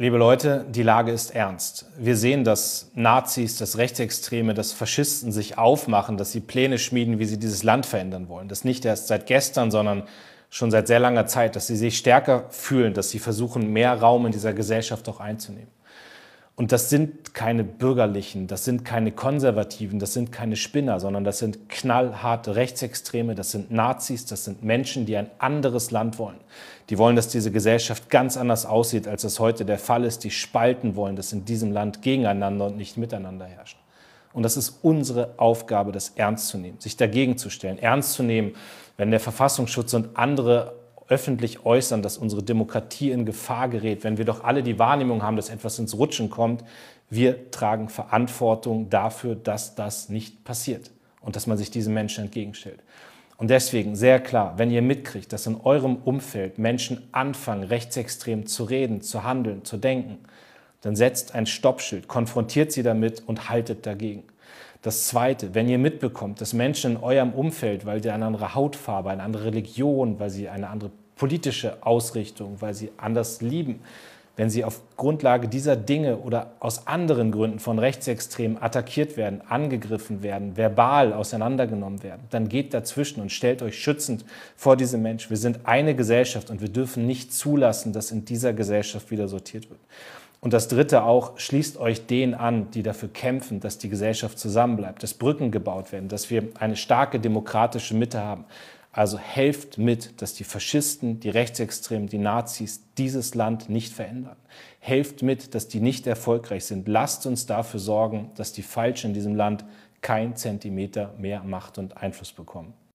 Liebe Leute, die Lage ist ernst. Wir sehen, dass Nazis, dass Rechtsextreme, dass Faschisten sich aufmachen, dass sie Pläne schmieden, wie sie dieses Land verändern wollen. Das nicht erst seit gestern, sondern schon seit sehr langer Zeit, dass sie sich stärker fühlen, dass sie versuchen, mehr Raum in dieser Gesellschaft auch einzunehmen. Und das sind keine bürgerlichen, das sind keine konservativen, das sind keine Spinner, sondern das sind knallharte Rechtsextreme, das sind Nazis, das sind Menschen, die ein anderes Land wollen. Die wollen, dass diese Gesellschaft ganz anders aussieht, als es heute der Fall ist, die spalten wollen, dass in diesem Land gegeneinander und nicht miteinander herrscht. Und das ist unsere Aufgabe, das ernst zu nehmen, sich dagegen zu stellen, ernst zu nehmen, wenn der Verfassungsschutz und andere öffentlich äußern, dass unsere Demokratie in Gefahr gerät, wenn wir doch alle die Wahrnehmung haben, dass etwas ins Rutschen kommt, wir tragen Verantwortung dafür, dass das nicht passiert und dass man sich diesen Menschen entgegenstellt. Und deswegen sehr klar, wenn ihr mitkriegt, dass in eurem Umfeld Menschen anfangen, rechtsextrem zu reden, zu handeln, zu denken, dann setzt ein Stoppschild, konfrontiert sie damit und haltet dagegen. Das Zweite, wenn ihr mitbekommt, dass Menschen in eurem Umfeld, weil sie eine andere Hautfarbe, eine andere Religion, weil sie eine andere politische Ausrichtung, weil sie anders lieben, wenn sie auf Grundlage dieser Dinge oder aus anderen Gründen von Rechtsextremen attackiert werden, angegriffen werden, verbal auseinandergenommen werden, dann geht dazwischen und stellt euch schützend vor diese Menschen. Wir sind eine Gesellschaft und wir dürfen nicht zulassen, dass in dieser Gesellschaft wieder sortiert wird. Und das Dritte auch, schließt euch denen an, die dafür kämpfen, dass die Gesellschaft zusammenbleibt, dass Brücken gebaut werden, dass wir eine starke demokratische Mitte haben. Also helft mit, dass die Faschisten, die Rechtsextremen, die Nazis dieses Land nicht verändern. Helft mit, dass die nicht erfolgreich sind. Lasst uns dafür sorgen, dass die Falschen in diesem Land kein Zentimeter mehr Macht und Einfluss bekommen.